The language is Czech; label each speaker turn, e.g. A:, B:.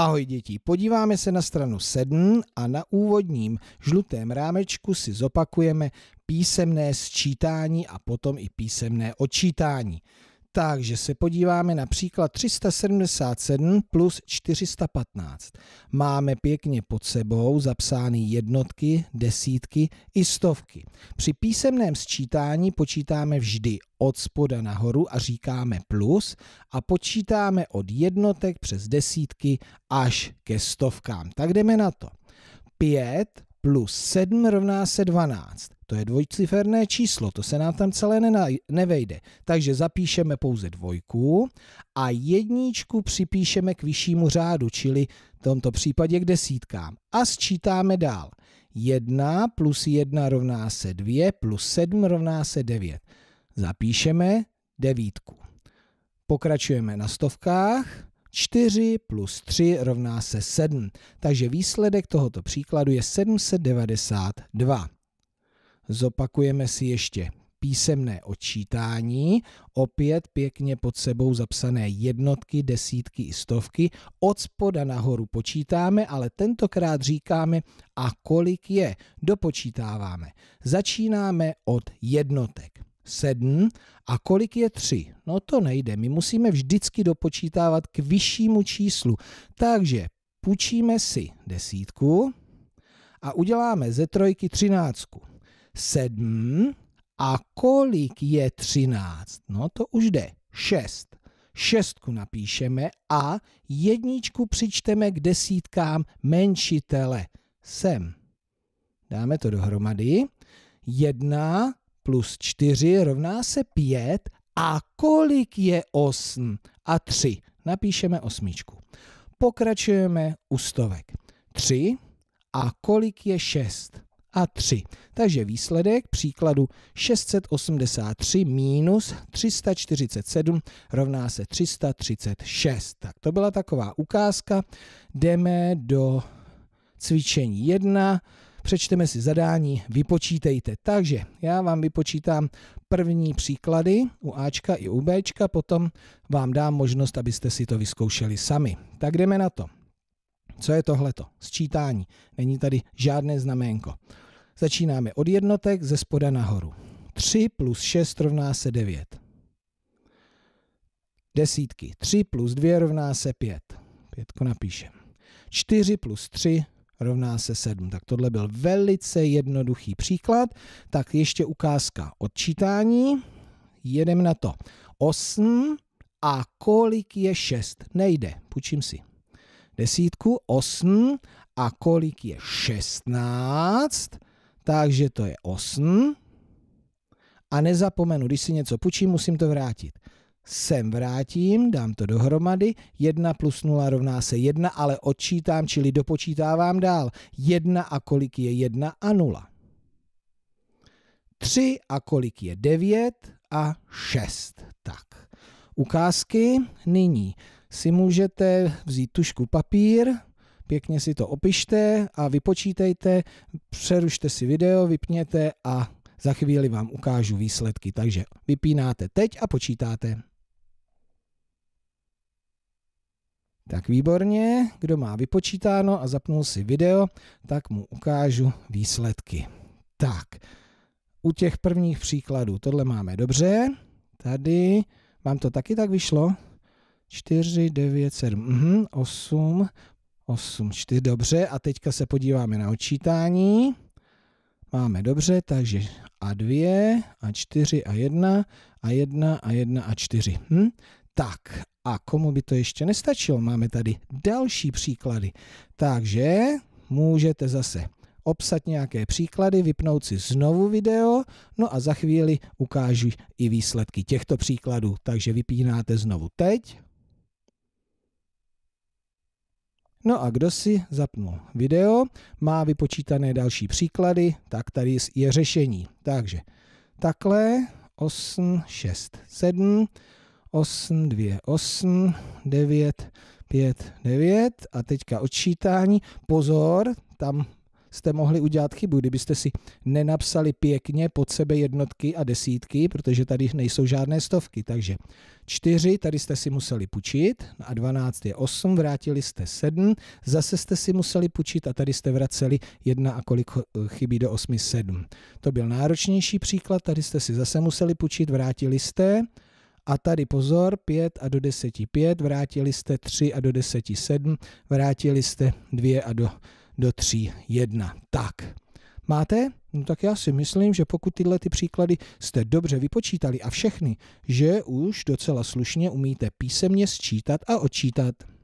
A: Ahoj děti, podíváme se na stranu 7 a na úvodním žlutém rámečku si zopakujeme písemné sčítání a potom i písemné odčítání. Takže se podíváme na příklad 377 plus 415. Máme pěkně pod sebou zapsány jednotky, desítky i stovky. Při písemném sčítání počítáme vždy od spoda nahoru a říkáme plus a počítáme od jednotek přes desítky až ke stovkám. Tak jdeme na to. 5 plus 7 rovná se 12. To je dvojciferné číslo, to se nám tam celé nevejde. Takže zapíšeme pouze dvojku a jedničku připíšeme k vyššímu řádu, čili v tomto případě k desítkám. A sčítáme dál. 1 plus 1 rovná se 2, plus 7 rovná se 9. Zapíšeme devítku. Pokračujeme na stovkách. 4 plus 3 rovná se 7, takže výsledek tohoto příkladu je 792. Zopakujeme si ještě písemné odčítání, opět pěkně pod sebou zapsané jednotky, desítky i stovky. Od spoda nahoru počítáme, ale tentokrát říkáme a kolik je, dopočítáváme. Začínáme od jednotek. 7 a kolik je 3? No to nejde, my musíme vždycky dopočítávat k vyššímu číslu. Takže půjčíme si desítku a uděláme ze trojky třináctku. 7 a kolik je 13? No to už jde. 6. Šestku napíšeme a jedničku přičteme k desítkám menšitele. Sem. Dáme to dohromady. 1 plus 4 rovná se 5 a kolik je 8 a 3? Napíšeme osmičku. Pokračujeme u stovek. 3 a kolik je 6? a 3. Takže výsledek příkladu 683 minus 347 rovná se 336. Tak to byla taková ukázka. Jdeme do cvičení 1 přečteme si zadání, vypočítejte. Takže já vám vypočítám první příklady u Ačka i u Bčka, potom vám dám možnost, abyste si to vyzkoušeli sami. Tak jdeme na to. Co je tohleto? Sčítání. Není tady žádné znaménko. Začínáme od jednotek ze spoda nahoru. 3 plus 6 rovná se 9. Desítky. 3 plus 2 rovná se 5. Pětko napíšem. 4 plus 3 rovná se 7. Tak tohle byl velice jednoduchý příklad. Tak ještě ukázka odčítání. Jedeme na to. 8 a kolik je 6? Nejde, půjčím si. Desítku, 8 a kolik je 16? Takže to je 8. A nezapomenu, když si něco půjčím, musím to vrátit sem vrátím, dám to dohromady, 1 plus 0 rovná se 1, ale odčítám, čili dopočítávám dál. 1 a kolik je 1 a 0. 3 a kolik je 9 a 6. Tak, ukázky nyní. Si můžete vzít tušku papír, pěkně si to opište a vypočítejte, přerušte si video, vypněte a za chvíli vám ukážu výsledky, takže vypínáte teď a počítáte. Tak výborně, kdo má vypočítáno a zapnul si video, tak mu ukážu výsledky. Tak, u těch prvních příkladů tohle máme dobře. Tady vám to taky tak vyšlo? 4, 9, 7, 8, 8, 4, dobře. A teďka se podíváme na odčítání. Máme dobře, takže a 2, a 4, a 1, a 1, a 1, a 4. Hm? Tak a komu by to ještě nestačilo, máme tady další příklady. Takže můžete zase obsat nějaké příklady, vypnout si znovu video, no a za chvíli ukážu i výsledky těchto příkladů. Takže vypínáte znovu teď. No a kdo si zapnul video, má vypočítané další příklady, tak tady je řešení. Takže takhle 8, 6, 7, 8, 2, 8, 9, 5, 9 a teďka odčítání. Pozor, tam jste mohli udělat chybu, kdybyste si nenapsali pěkně pod sebe jednotky a desítky, protože tady nejsou žádné stovky. Takže 4, tady jste si museli půjčit a 12 je 8, vrátili jste 7, zase jste si museli půjčit a tady jste vraceli 1 a kolik eh, chybí do 8, 7. To byl náročnější příklad, tady jste si zase museli půjčit, vrátili jste a tady pozor, 5 a do 10 5, vrátili jste 3 a do 10 7, vrátili jste 2 a do, do 3 1. Tak. Máte? No tak já si myslím, že pokud tyhle ty příklady jste dobře vypočítali a všechny, že už docela slušně umíte písemně sčítat a odčítat.